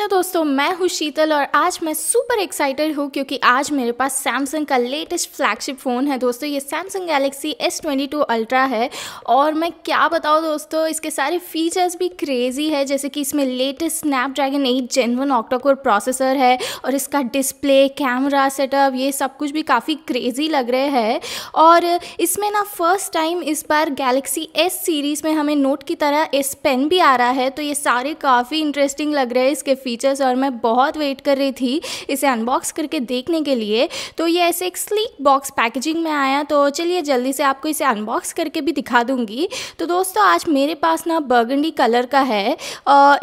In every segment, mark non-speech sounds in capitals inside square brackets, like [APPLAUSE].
hello दोस्तों मैं हूँ शीतल और आज मैं सुपर एक्साइटेड हूँ क्योंकि आज मेरे पास सैमसंग का लेटेस्ट फ्लैगशिप फ़ोन है दोस्तों ये Samsung Galaxy S twenty two Ultra है और मैं क्या बताऊँ दोस्तों इसके सारे फीचर्स भी क्रेजी है जैसे कि इसमें latest Snapdragon eight Gen one octacore processor है और इसका डिस्प्ले कैमरा सेटअप ये सब कुछ भी काफ़ी क्रेजी लग रहे हैं और इसमें ना फर्स्ट टाइम इस बार गैलेक्सी एस सीरीज़ में हमें नोट की तरह एस पेन भी आ रहा है तो ये सारे काफ़ी इंटरेस्टिंग लग रहे हैं इसके फीचर्स और मैं बहुत वेट कर रही थी इसे अनबॉक्स करके देखने के लिए तो ये ऐसे एक स्लीक बॉक्स पैकेजिंग में आया तो चलिए जल्दी से आपको इसे अनबॉक्स करके भी दिखा दूंगी तो दोस्तों आज मेरे पास ना बर्गंडी कलर का है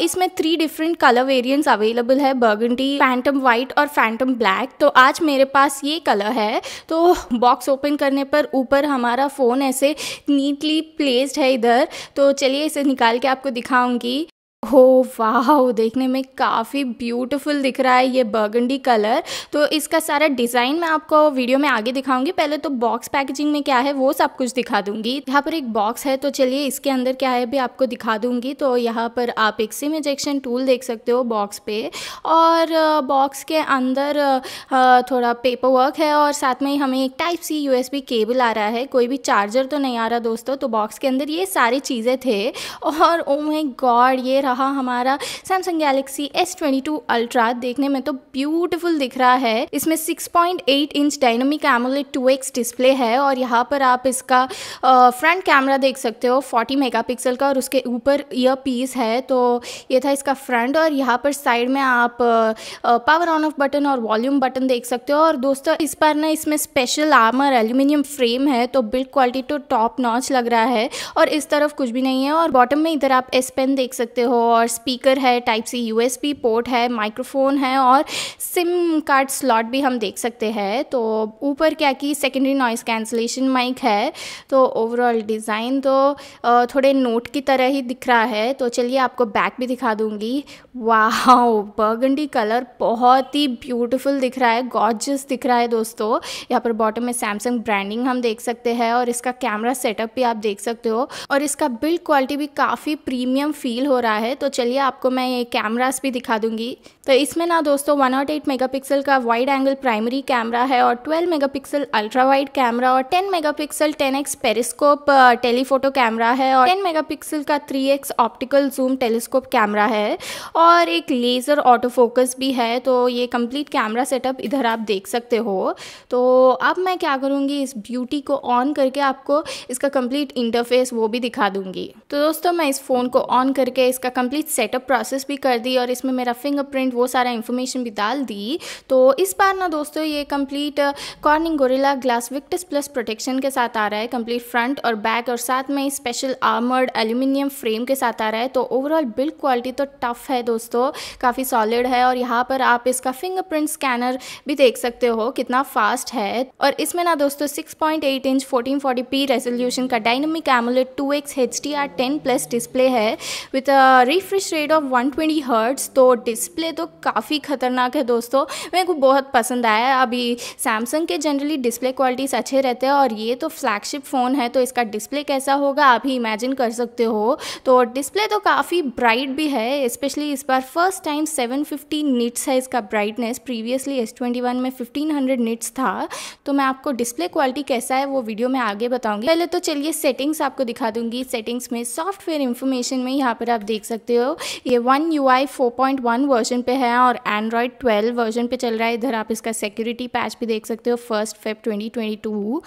इसमें three different colour variants available है बर्गंडी फैंटम वाइट और फैंटम ब्लैक तो आज मेरे पास ये कलर है तो बॉक्स ओपन करने पर ऊपर हमारा फ़ोन ऐसे नीटली प्लेस्ड है इधर तो चलिए इसे निकाल के आपको दिखाऊंगी हो वाह देखने में काफ़ी ब्यूटीफुल दिख रहा है ये बर्गंडी कलर तो इसका सारा डिज़ाइन मैं आपको वीडियो में आगे दिखाऊंगी पहले तो बॉक्स पैकेजिंग में क्या है वो सब कुछ दिखा दूंगी यहाँ पर एक बॉक्स है तो चलिए इसके अंदर क्या है भी आपको दिखा दूंगी तो यहाँ पर आप एक सिम इजेक्शन टूल देख सकते हो बॉक्स पे और बॉक्स के अंदर थोड़ा पेपर वर्क है और साथ में हमें एक टाइप सी यू केबल आ रहा है कोई भी चार्जर तो नहीं आ रहा दोस्तों तो बॉक्स के अंदर ये सारी चीज़ें थे और ओ oh गॉड ये रहा हमारा Samsung Galaxy S twenty two Ultra देखने में तो ब्यूटिफुल दिख रहा है इसमें eight inch dynamic AMOLED X display है और यहाँ पर आप इसका फ्रंट कैमरा देख सकते हो फोर्टी मेगा पिक्सल का और उसके ऊपर ईयर पीस है तो ये था इसका फ्रंट और यहाँ पर साइड में आप पावर ऑन ऑफ बटन और वॉल्यूम बटन देख सकते हो और दोस्तों इस पर ना इसमें स्पेशल आर्मर एल्यूमिनियम फ्रेम है तो बिल्ड क्वालिटी तो टॉप नॉच लग रहा है और इस तरफ कुछ भी नहीं है और बॉटम में इधर आप एस पेन देख सकते हो और स्पीकर है टाइप सी यूएसबी पोर्ट है माइक्रोफोन है और सिम कार्ड स्लॉट भी हम देख सकते हैं तो ऊपर क्या कि सेकेंडरी नॉइस कैंसलेशन माइक है तो ओवरऑल डिज़ाइन तो थोड़े नोट की तरह ही दिख रहा है तो चलिए आपको बैक भी दिखा दूंगी वाह बर्गंडी कलर बहुत ही ब्यूटीफुल दिख रहा है गॉर्जस दिख रहा है दोस्तों यहाँ पर बॉटम में सैमसंग ब्रांडिंग हम देख सकते हैं और इसका कैमरा सेटअप भी आप देख सकते हो और इसका बिल्ड क्वालिटी भी काफ़ी प्रीमियम फील हो रहा है है तो चलिए आपको मैं ये कैमरास भी दिखा दूंगी तो इसमें ना दोस्तों वन मेगा पिक्सल का वाइड एंगल प्राइमरी कैमरा है और twelve mega ultra wide camera और 10 megapixel 10x periscope telephoto camera है और मेगा पिक्सल का X optical zoom telescope camera है और एक लेज़र ऑटो फोकस भी है तो ये कंप्लीट कैमरा सेटअप इधर आप देख सकते हो तो अब मैं क्या करूँगी इस ब्यूटी को ऑन करके आपको इसका कंप्लीट इंटरफेस वो भी दिखा दूंगी तो दोस्तों मैं इस फ़ोन को ऑन करके इसका कंप्लीट सेटअप प्रोसेस भी कर दी और इसमें मेरा फिंगरप्रिंट वो सारा इन्फॉर्मेशन भी डाल दी तो इस बार ना दोस्तों ये complete Corning Gorilla Glass Victus plus protection के साथ आ रहा है कंप्लीट फ्रंट और बैक और साथ में स्पेशल आर्मर्ड एल्यूमिनियम फ्रेम के साथ आ रहा है तो ओवरऑल बिल्ड क्वालिटी तो टफ है दोस्तों काफ़ी सॉलिड है और यहाँ पर आप इसका फिंगरप्रिंट स्कैनर भी देख सकते हो कितना फास्ट है और इसमें ना दोस्तों 6.8 इंच 1440p रेजोल्यूशन का dynamic D 2x ten plus display है with refresh rate of 120 hertz तो डिस्प्ले तो काफ़ी ख़तरनाक है दोस्तों मेरे को बहुत पसंद आया अभी सैमसंग के जनरली डिस्प्ले क्वालिटीज़ अच्छे रहते हैं और ये तो फ्लैगशिप फ़ोन है तो इसका डिस्प्ले कैसा होगा आप ही इमेजिन कर सकते हो तो डिस्प्ले तो काफ़ी ब्राइट भी है स्पेशली इस बार फर्स्ट टाइम 750 निट्स है इसका ब्राइटनेस प्रीवियसली एस में हंड्रेड निट्स था तो मैं आपको डिस्प्ले क्वालिटी कैसा है वो वीडियो में आगे बताऊँगी पहले तो चलिए सेटिंग्स आपको दिखा दूंगी सेटिंग्स में सॉफ्टवेयर इन्फॉर्मेशन में यहाँ पर आप देख सकते सकते हो ये One U I four point one version पे है और एंड्रॉयड ट्वेल्व वर्जन पे चल रहा है इधर आप इसका सिक्योरिटी पैच भी देख सकते हो first Feb twenty twenty two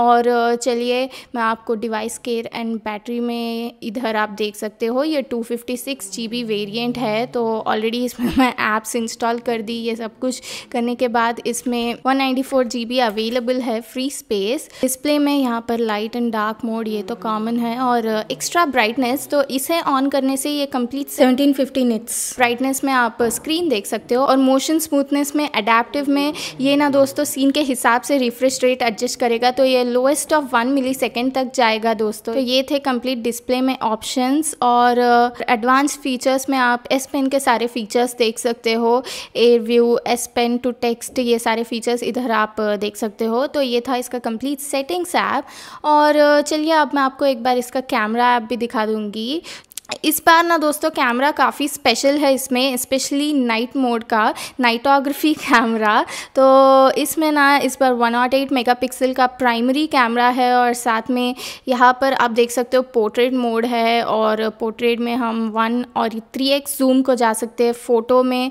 और चलिए मैं आपको डिवाइस केयर एंड बैटरी में इधर आप देख सकते हो ये two fifty six G B variant है तो ऑलरेडी इसमें मैं ऐप्स इंस्टॉल कर दी ये सब कुछ करने के बाद इसमें one ninety four G B available है फ्री स्पेस डिस्प्ले में यहाँ पर लाइट एंड डार्क मोड ये तो कॉमन है और एक्स्ट्रा ब्राइटनेस तो इसे ऑन करने से ये कंप्लीट 1750 निट्स ब्राइटनेस में आप स्क्रीन uh, देख सकते हो और मोशन स्मूथनेस में अडेप्टिव में ये ना दोस्तों सीन के हिसाब से रिफ्रेश रेट एडजस्ट करेगा तो ये लोएस्ट ऑफ वन मिली तक जाएगा दोस्तों तो ये थे कंप्लीट डिस्प्ले में ऑप्शन और एडवांस uh, फीचर्स में आप एस पेन के सारे फीचर्स देख सकते हो air view S Pen to text ये सारे फीचर्स इधर आप uh, देख सकते हो तो ये था इसका कंप्लीट सेटिंग्स ऐप और चलिए अब मैं आपको एक बार इसका कैमरा ऐप भी दिखा दूँगी इस बार ना दोस्तों कैमरा काफ़ी स्पेशल है इसमें स्पेशली नाइट मोड का नाइटोग्राफी कैमरा [LAUGHS] तो इसमें ना इस बार 108 मेगापिक्सल का प्राइमरी कैमरा है और साथ में यहाँ पर आप देख सकते हो पोर्ट्रेट मोड है और पोर्ट्रेट में हम वन और थ्री एक्स जूम को जा सकते हैं फ़ोटो में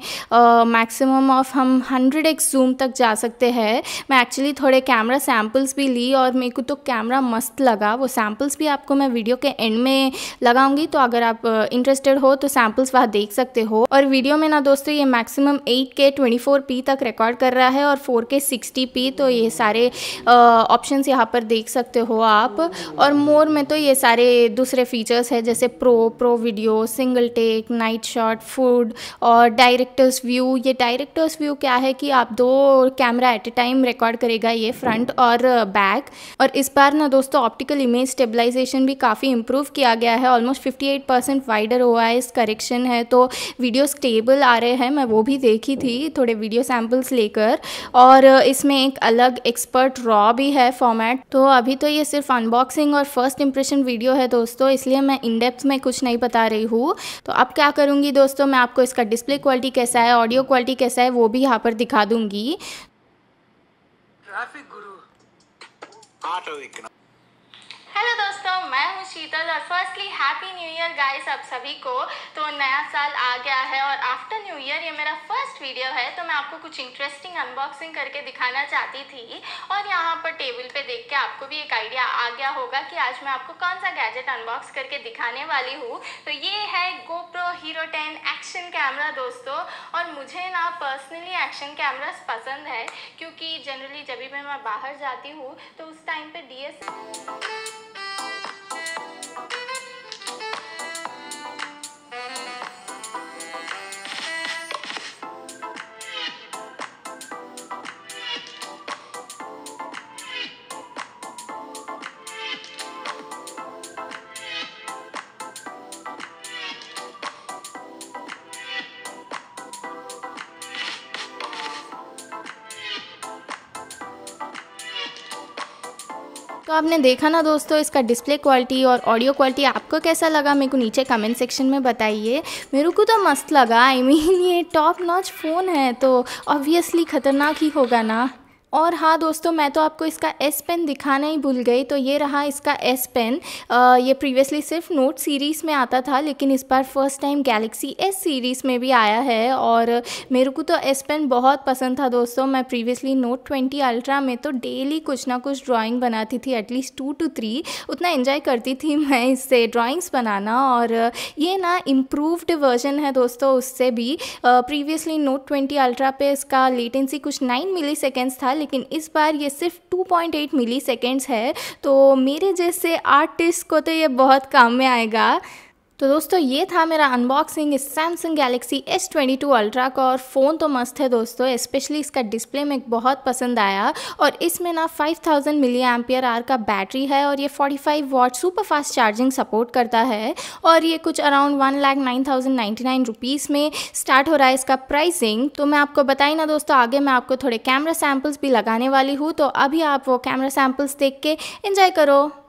मैक्सिमम ऑफ हम हंड्रेड एक्स जूम तक जा सकते हैं मैं एक्चुअली थोड़े कैमरा सैम्पल्स भी ली और मेरे को तो कैमरा मस्त लगा वो सैम्पल्स भी आपको मैं वीडियो के एंड में लगाऊंगी तो अगर आप आप इंटरेस्टेड हो तो सैम्पल्स वहाँ देख सकते हो और वीडियो में ना दोस्तों ये मैक्सिमम 8K 24p तक रिकॉर्ड कर रहा है और 4K 60p तो ये सारे ऑप्शन यहाँ पर देख सकते हो आप और मोर में तो ये सारे दूसरे फीचर्स है जैसे pro pro video single take night shot food और डायरेक्टर्स व्यू ये डायरेक्टर्स व्यू क्या है कि आप दो camera at a time record करेगा ये फ्रंट और बैक और इस बार ना दोस्तों ऑप्टिकल इमेज स्टेबलाइजेशन भी काफ़ी इम्प्रूव किया गया है almost fifty percent wider O correction है तो वीडियो स्टेबल आ रहे हैं मैं वो भी देखी थी थोड़े वीडियो सैम्पल्स लेकर और इसमें एक अलग एक्सपर्ट रॉ भी है फॉर्मेट तो अभी तो ये सिर्फ अनबॉक्सिंग और फर्स्ट इंप्रेशन वीडियो है दोस्तों इसलिए मैं इन डेप्थ में कुछ नहीं बता रही हूँ तो अब क्या करूँगी दोस्तों मैं आपको इसका डिस्प्ले क्वालिटी कैसा है ऑडियो क्वालिटी कैसा है वो भी यहाँ पर दिखा दूँगी ट्रैफिक गुरु हेलो दोस्तों मैं हूँ शीतल और firstly happy new year guys आप सभी को तो नया साल आ गया है और आफ्टर न्यू ईयर ये मेरा फर्स्ट वीडियो है तो मैं आपको कुछ इंटरेस्टिंग अनबॉक्सिंग करके दिखाना चाहती थी और यहाँ पर टेबल पे देख के आपको भी एक आइडिया आ गया होगा कि आज मैं आपको कौन सा गैजेट अनबॉक्स करके दिखाने वाली हूँ तो ये है GoPro Hero ten action camera दोस्तों और मुझे ना पर्सनली एक्शन कैमराज पसंद है क्योंकि जनरली जब भी मैं बाहर जाती हूँ तो उस टाइम पर डी तो आपने देखा ना दोस्तों इसका डिस्प्ले क्वालिटी और ऑडियो क्वालिटी आपको कैसा लगा मेरे को नीचे कमेंट सेक्शन में बताइए मेरे को तो मस्त लगा आई I मीन mean, ये टॉप नॉच फ़ोन है तो ऑब्वियसली ख़तरनाक ही होगा ना और हाँ दोस्तों मैं तो आपको इसका एस पेन दिखाना ही भूल गई तो ये रहा इसका एस पेन ये प्रीवियसली सिर्फ नोट सीरीज़ में आता था लेकिन इस बार first time Galaxy S series में भी आया है और मेरे को तो एस पेन बहुत पसंद था दोस्तों मैं प्रीवियसली नोट ट्वेंटी अल्ट्रा में तो डेली कुछ ना कुछ ड्राॅइंग बनाती थी एटलीस्ट टू टू थ्री उतना इन्जॉय करती थी [LAUGHS] मैं इससे ड्राइंग्स बनाना और ये ना इम्प्रूवड वर्जन है दोस्तों उससे भी प्रीवियसली नोट ट्वेंटी अल्ट्रा पे इसका लेटेंसी कुछ नाइन मिली था लेकिन इस बार ये सिर्फ 2.8 मिली है तो मेरे जैसे आर्टिस्ट को तो ये बहुत काम में आएगा तो दोस्तों ये था मेरा अनबॉक्सिंग इस Samsung Galaxy S twenty two Ultra का और फ़ोन तो मस्त है दोस्तों स्पेशली इसका डिस्प्ले में बहुत पसंद आया और इसमें ना 5000 थाउजेंड मिली एम्पियर आर का बैटरी है और ये 45 five watt super fast charging support करता है और ये कुछ around one lakh nine thousand ninety nine rupees में स्टार्ट हो रहा है इसका प्राइसिंग तो मैं आपको बताई ना दोस्तों आगे मैं आपको थोड़े कैमरा सैम्पल्स भी लगाने वाली हूँ तो अभी आप वो कैमरा सैम्पल्स देख के इन्जॉय करो